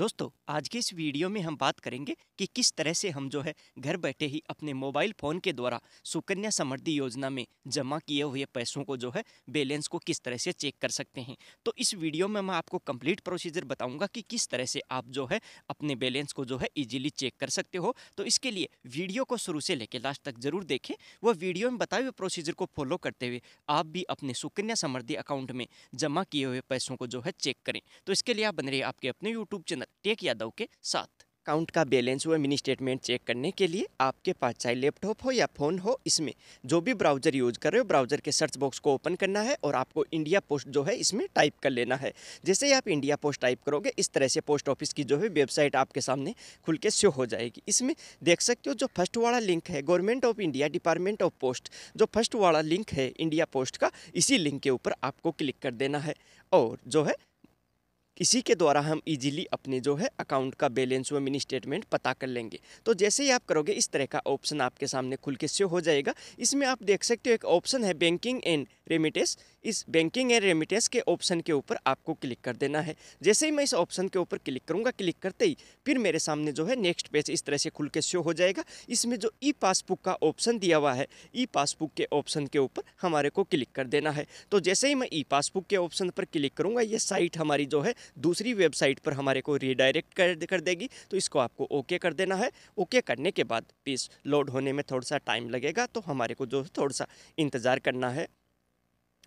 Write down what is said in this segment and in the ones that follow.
दोस्तों आज के इस वीडियो में हम बात करेंगे कि किस तरह से हम जो है घर बैठे ही अपने मोबाइल फ़ोन के द्वारा सुकन्या समृद्धि योजना में जमा किए हुए पैसों को जो है बैलेंस को किस तरह से चेक कर सकते हैं तो इस वीडियो में मैं आपको कंप्लीट प्रोसीजर बताऊंगा कि किस तरह से आप जो है अपने बैलेंस को जो है ईजिली चेक कर सकते हो तो इसके लिए वीडियो को शुरू से लेकर लास्ट तक ज़रूर देखें वह वीडियो में बताए हुए प्रोसीजर को फॉलो करते हुए आप भी अपने सुकन्या समृद्धि अकाउंट में जमा किए हुए पैसों को जो है चेक करें तो इसके लिए आप बन रही आपके अपने यूट्यूब चैनल टेक यादव के साथ अकाउंट का बैलेंस व मिनी स्टेटमेंट चेक करने के लिए आपके पास चाहे लैपटॉप हो या फ़ोन हो इसमें जो भी ब्राउज़र यूज कर रहे हो ब्राउज़र के सर्च बॉक्स को ओपन करना है और आपको इंडिया पोस्ट जो है इसमें टाइप कर लेना है जैसे ही आप इंडिया पोस्ट टाइप करोगे इस तरह से पोस्ट ऑफिस की जो है वेबसाइट आपके सामने खुल के शो हो जाएगी इसमें देख सकते हो जो फर्स्ट वाला लिंक है government of India department of post जो फर्स्ट वाला लिंक है इंडिया पोस्ट का इसी लिंक के ऊपर आपको क्लिक कर देना है और जो है इसी के द्वारा हम इजीली अपने जो है अकाउंट का बैलेंस व मिनी स्टेटमेंट पता कर लेंगे तो जैसे ही आप करोगे इस तरह का ऑप्शन आपके सामने खुल के शो हो जाएगा इसमें आप देख सकते हो एक ऑप्शन है बैंकिंग एंड रेमिटेंस इस बैंकिंग एंड रेमिटेंस के ऑप्शन के ऊपर आपको क्लिक कर देना है जैसे ही मैं इस ऑप्शन के ऊपर क्लिक करूँगा क्लिक करते ही फिर मेरे सामने जो है नेक्स्ट पेज इस तरह से खुल के शो हो जाएगा इसमें जो ई पासबुक का ऑप्शन दिया हुआ है ई पासबुक के ऑप्शन के ऊपर हमारे को क्लिक कर देना है तो जैसे ही मैं ई पासबुक के ऑप्शन पर क्लिक करूँगा ये साइट हमारी जो है दूसरी वेबसाइट पर हमारे को रिडायरेक्ट कर, कर देगी तो इसको आपको ओके कर देना है ओके करने के बाद पेज लोड होने में थोड़ा सा टाइम लगेगा तो हमारे को जो थोड़ा सा इंतज़ार करना है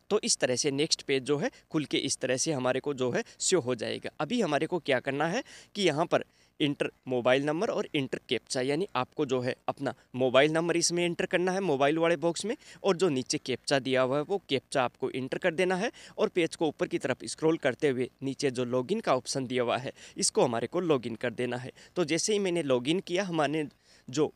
तो इस तरह से नेक्स्ट पेज जो है खुल के इस तरह से हमारे को जो है शो हो जाएगा अभी हमारे को क्या करना है कि यहाँ पर इंटर मोबाइल नंबर और इंटर कैप्चा यानी आपको जो है अपना मोबाइल नंबर इसमें इंटर करना है मोबाइल वाले बॉक्स में और जो नीचे कैप्चा दिया हुआ है वो कैप्चा आपको इंटर कर देना है और पेज को ऊपर की तरफ स्क्रॉल करते हुए नीचे जो लॉगिन का ऑप्शन दिया हुआ है इसको हमारे को लॉगिन कर देना है तो जैसे ही मैंने लॉगिन किया हमारे जो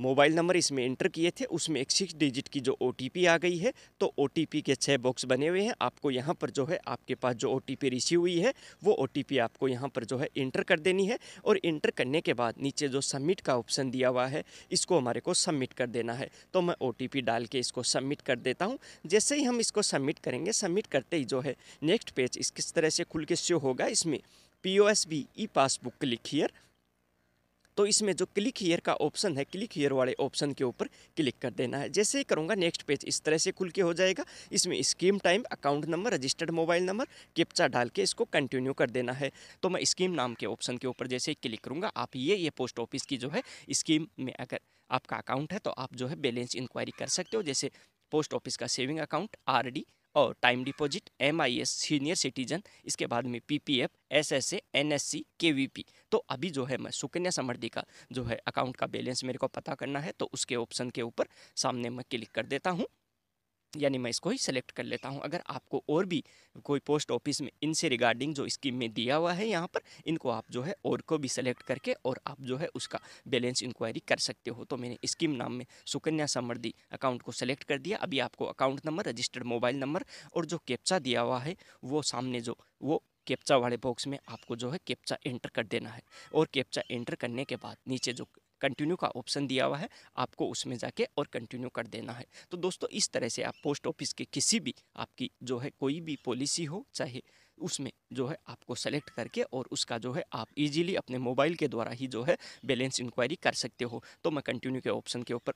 मोबाइल नंबर इसमें एंटर किए थे उसमें एक सिक्स डिजिट की जो ओ आ गई है तो ओ के छः बॉक्स बने हुए हैं आपको यहाँ पर जो है आपके पास जो ओ रिसीव हुई है वो ओ आपको यहाँ पर जो है इंटर कर देनी है और इंटर करने के बाद नीचे जो सबमिट का ऑप्शन दिया हुआ है इसको हमारे को सबमिट कर देना है तो मैं ओ डाल के इसको सबमिट कर देता हूँ जैसे ही हम इसको सबमिट करेंगे सबमिट करते ही जो है नेक्स्ट पेज इस किस तरह से खुल के शो होगा इसमें P O S B e passbook click here तो इसमें जो क्लिक हीयर का ऑप्शन है क्लिक हीयर वाले ऑप्शन के ऊपर क्लिक कर देना है जैसे ही करूँगा नेक्स्ट पेज इस तरह से खुल के हो जाएगा इसमें scheme time account number registered mobile number captcha डाल के इसको कंटिन्यू कर देना है तो मैं स्कीम नाम के ऑप्शन के ऊपर जैसे ही क्लिक करूँगा आप ये ये पोस्ट ऑफिस की जो है स्कीम में अगर आपका अकाउंट है तो आप जो है बैलेंस इंक्वायरी कर सकते हो जैसे पोस्ट ऑफिस का सेविंग अकाउंट डी और time deposit S senior citizen इसके बाद में पीपीएफ के एनएससी केवीपी तो अभी जो है मैं सुकन्या समृद्धि का जो है अकाउंट का बैलेंस मेरे को पता करना है तो उसके ऑप्शन के ऊपर सामने मैं क्लिक कर देता हूँ यानी मैं इसको ही सेलेक्ट कर लेता हूँ अगर आपको और भी कोई पोस्ट ऑफिस में इनसे रिगार्डिंग जो स्कीम में दिया हुआ है यहाँ पर इनको आप जो है और को भी सेलेक्ट करके और आप जो है उसका बैलेंस इंक्वायरी कर सकते हो तो मैंने स्कीम नाम में सुकन्या समृद्धि अकाउंट को सेलेक्ट कर दिया अभी आपको account number registered mobile number और जो कैप्चा दिया हुआ है वो सामने जो वो कैप्चा वाले बॉक्स में आपको जो है कैप्चा एंटर कर देना है और कैप्चा एंटर करने के बाद नीचे जो कंटिन्यू का ऑप्शन दिया हुआ है आपको उसमें जाके और कंटिन्यू कर देना है तो दोस्तों इस तरह से आप पोस्ट ऑफिस के किसी भी आपकी जो है कोई भी पॉलिसी हो चाहे उसमें जो है आपको सेलेक्ट करके और उसका जो है आप इजीली अपने मोबाइल के द्वारा ही जो है बैलेंस इंक्वायरी कर सकते हो तो मैं कंटिन्यू के ऑप्शन के ऊपर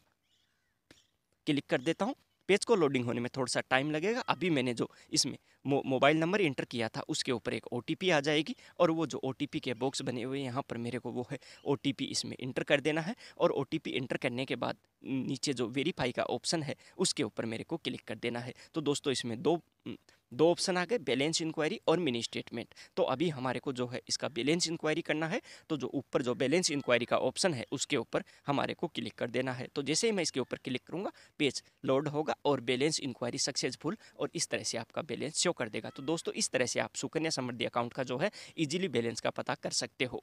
क्लिक कर देता हूँ पेज को लोडिंग होने में थोड़ा सा टाइम लगेगा अभी मैंने जो इसमें मो, मोबाइल नंबर इंटर किया था उसके ऊपर एक ओ आ जाएगी और वो जो ओ के बॉक्स बने हुए यहाँ पर मेरे को वो है ओ इसमें इंटर कर देना है और ओ इंटर करने के बाद नीचे जो वेरीफाई का ऑप्शन है उसके ऊपर मेरे को क्लिक कर देना है तो दोस्तों इसमें दो दो ऑप्शन आ गए बैलेंस इंक्वायरी और मिनी स्टेटमेंट तो अभी हमारे को जो है इसका बैलेंस इंक्वायरी करना है तो जो ऊपर जो बैलेंस इंक्वायरी का ऑप्शन है उसके ऊपर हमारे को क्लिक कर देना है तो जैसे ही मैं इसके ऊपर क्लिक करूँगा पेज लोड होगा और बैलेंस इंक्वायरी सक्सेसफुल और इस तरह से आपका बैलेंस शो कर देगा तो दोस्तों इस तरह से आप सुकन्या समृद्धि अकाउंट का जो है ईजिली बैलेंस का पता कर सकते हो